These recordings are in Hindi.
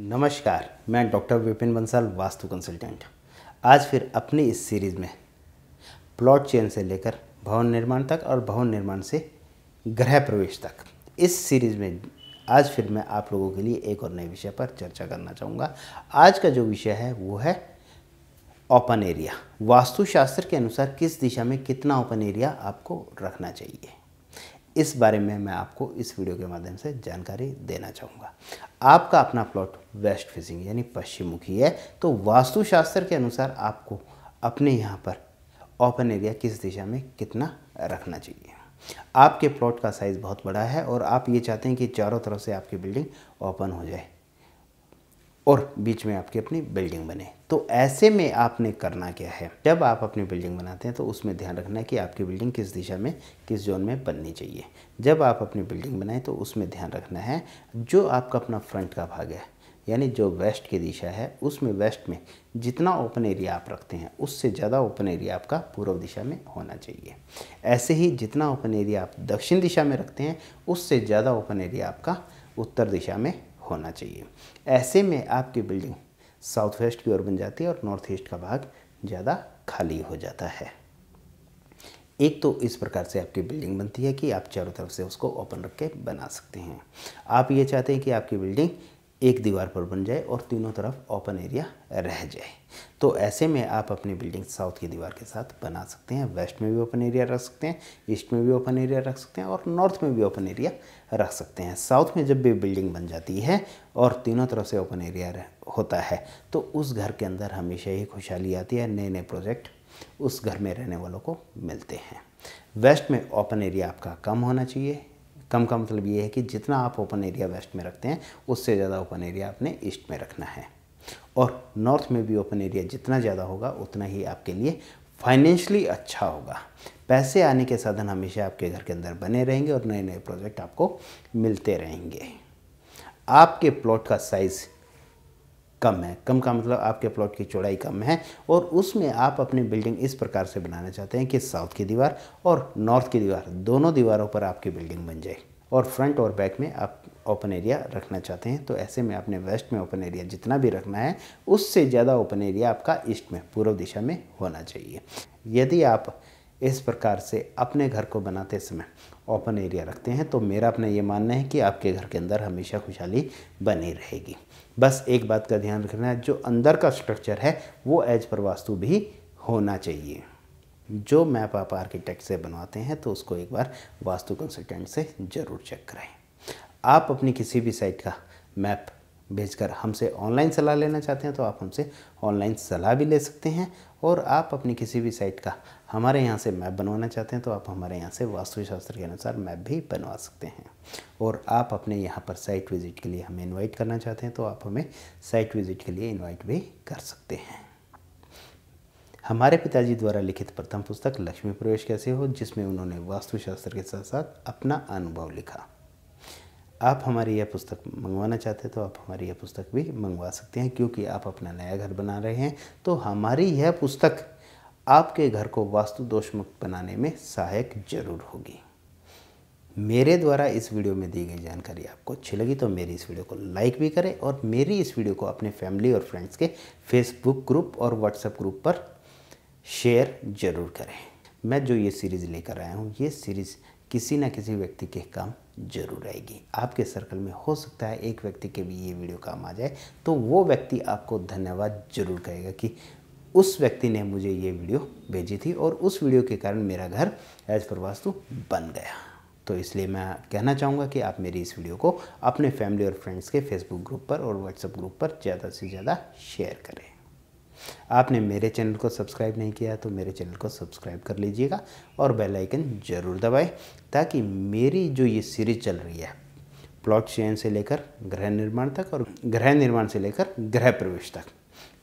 नमस्कार मैं डॉक्टर विपिन बंसल वास्तु कंसल्टेंट आज फिर अपनी इस सीरीज़ में प्लॉट चेन से लेकर भवन निर्माण तक और भवन निर्माण से गृह प्रवेश तक इस सीरीज़ में आज फिर मैं आप लोगों के लिए एक और नए विषय पर चर्चा करना चाहूँगा आज का जो विषय है वो है ओपन एरिया वास्तुशास्त्र के अनुसार किस दिशा में कितना ओपन एरिया आपको रखना चाहिए इस बारे में मैं आपको इस वीडियो के माध्यम से जानकारी देना चाहूँगा आपका अपना प्लॉट वेस्ट फेसिंग यानी पश्चिम मुखी है तो वास्तुशास्त्र के अनुसार आपको अपने यहाँ पर ओपन एरिया किस दिशा में कितना रखना चाहिए आपके प्लॉट का साइज़ बहुत बड़ा है और आप ये चाहते हैं कि चारों तरफ से आपकी बिल्डिंग ओपन हो जाए और बीच में आपकी अपनी बिल्डिंग बने तो ऐसे में आपने करना क्या है जब आप अपनी बिल्डिंग बनाते हैं तो उसमें ध्यान रखना है कि आपकी बिल्डिंग किस दिशा में किस जोन में बननी चाहिए जब आप अपनी बिल्डिंग बनाएं तो उसमें ध्यान रखना है जो आपका अपना फ्रंट का भाग है यानी जो वेस्ट की दिशा है उसमें वेस्ट में जितना ओपन एरिया आप रखते हैं उससे ज़्यादा ओपन एरिया आपका पूर्व दिशा में होना चाहिए ऐसे ही जितना ओपन एरिया आप दक्षिण दिशा में रखते हैं उससे ज़्यादा ओपन एरिया आपका उत्तर दिशा में होना चाहिए ऐसे में आपकी बिल्डिंग साउथ वेस्ट की ओर बन जाती है और नॉर्थ ईस्ट का भाग ज़्यादा खाली हो जाता है एक तो इस प्रकार से आपकी बिल्डिंग बनती है कि आप चारों तरफ से उसको ओपन रख के बना सकते हैं आप ये चाहते हैं कि आपकी बिल्डिंग एक दीवार पर बन जाए और तीनों तरफ ओपन एरिया रह जाए तो ऐसे में आप अपनी बिल्डिंग साउथ की दीवार के साथ बना सकते हैं वेस्ट में भी ओपन एरिया रख सकते हैं ईस्ट में भी ओपन एरिया रख सकते हैं और नॉर्थ में भी ओपन एरिया रख सकते हैं साउथ में जब भी बिल्डिंग बन जाती है और तीनों तरफ से ओपन एरिया होता है तो उस घर के अंदर हमेशा ही खुशहाली आती है नए नए प्रोजेक्ट उस घर में रहने वालों को मिलते हैं वेस्ट में ओपन एरिया आपका कम होना चाहिए कम का मतलब ये है कि जितना आप ओपन एरिया वेस्ट में रखते हैं उससे ज़्यादा ओपन एरिया आपने ईस्ट में रखना है और नॉर्थ में भी ओपन एरिया जितना ज़्यादा होगा उतना ही आपके लिए फाइनेंशली अच्छा होगा पैसे आने के साधन हमेशा आपके घर के अंदर बने रहेंगे और नए नए प्रोजेक्ट आपको मिलते रहेंगे आपके प्लॉट का साइज़ कम है कम का मतलब आपके प्लॉट की चौड़ाई कम है और उसमें आप अपनी बिल्डिंग इस प्रकार से बनाना चाहते हैं कि साउथ की दीवार और नॉर्थ की दीवार दोनों दीवारों पर आपकी बिल्डिंग बन जाए और फ्रंट और बैक में आप ओपन एरिया रखना चाहते हैं तो ऐसे में आपने वेस्ट में ओपन एरिया जितना भी रखना है उससे ज़्यादा ओपन एरिया आपका ईस्ट में पूर्व दिशा में होना चाहिए यदि आप इस प्रकार से अपने घर को बनाते समय ओपन एरिया रखते हैं तो मेरा अपना ये मानना है कि आपके घर के अंदर हमेशा खुशहाली बनी रहेगी बस एक बात का ध्यान रखना है जो अंदर का स्ट्रक्चर है वो एज पर वास्तु भी होना चाहिए जो मैप आप आर्किटेक्ट से बनवाते हैं तो उसको एक बार वास्तु कंसल्टेंट से ज़रूर चेक कराएं आप अपनी किसी भी साइट का मैप भेजकर हमसे ऑनलाइन सलाह लेना चाहते हैं तो आप हमसे ऑनलाइन सलाह भी ले सकते हैं और आप अपनी किसी भी साइट का हमारे यहाँ से मैप बनवाना चाहते हैं तो आप हमारे यहाँ से वास्तुशास्त्र के अनुसार मैप भी बनवा सकते हैं और आप अपने यहाँ पर साइट विज़िट के लिए हमें इनवाइट करना चाहते हैं तो आप हमें साइट विज़िट के लिए इन्वाइट भी कर सकते हैं हमारे पिताजी द्वारा लिखित प्रथम पुस्तक लक्ष्मी प्रवेश कैसे हो जिसमें उन्होंने वास्तुशास्त्र के साथ साथ अपना अनुभव लिखा आप हमारी यह पुस्तक मंगवाना चाहते हैं तो आप हमारी यह पुस्तक भी मंगवा सकते हैं क्योंकि आप अपना नया घर बना रहे हैं तो हमारी यह पुस्तक आपके घर को वास्तु दोष मुक्त बनाने में सहायक जरूर होगी मेरे द्वारा इस वीडियो में दी गई जानकारी आपको अच्छी लगी तो मेरी इस वीडियो को लाइक भी करें और मेरी इस वीडियो को अपने फैमिली और फ्रेंड्स के फेसबुक ग्रुप और व्हाट्सएप ग्रुप पर शेयर ज़रूर करें मैं जो ये सीरीज़ लेकर आया हूँ ये सीरीज़ किसी ना किसी व्यक्ति के काम जरूर आएगी आपके सर्कल में हो सकता है एक व्यक्ति के भी ये वीडियो काम आ जाए तो वो व्यक्ति आपको धन्यवाद जरूर कहेगा कि उस व्यक्ति ने मुझे ये वीडियो भेजी थी और उस वीडियो के कारण मेरा घर एज पर वास्तु बन गया तो इसलिए मैं कहना चाहूँगा कि आप मेरी इस वीडियो को अपने फैमिली और फ्रेंड्स के फेसबुक ग्रुप पर और व्हाट्सएप ग्रुप पर ज़्यादा से ज़्यादा शेयर करें आपने मेरे चैनल को सब्सक्राइब नहीं किया तो मेरे चैनल को सब्सक्राइब कर लीजिएगा और बेल आइकन ज़रूर दबाएं ताकि मेरी जो ये सीरीज चल रही है प्लॉट चयन से लेकर गृह निर्माण तक और गृह निर्माण से लेकर गृह प्रवेश तक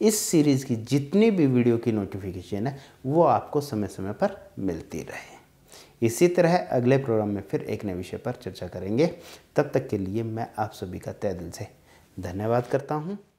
इस सीरीज़ की जितनी भी वीडियो की नोटिफिकेशन है वो आपको समय समय पर मिलती रहे इसी तरह अगले प्रोग्राम में फिर एक नए विषय पर चर्चा करेंगे तब तक के लिए मैं आप सभी का तय दिल से धन्यवाद करता हूँ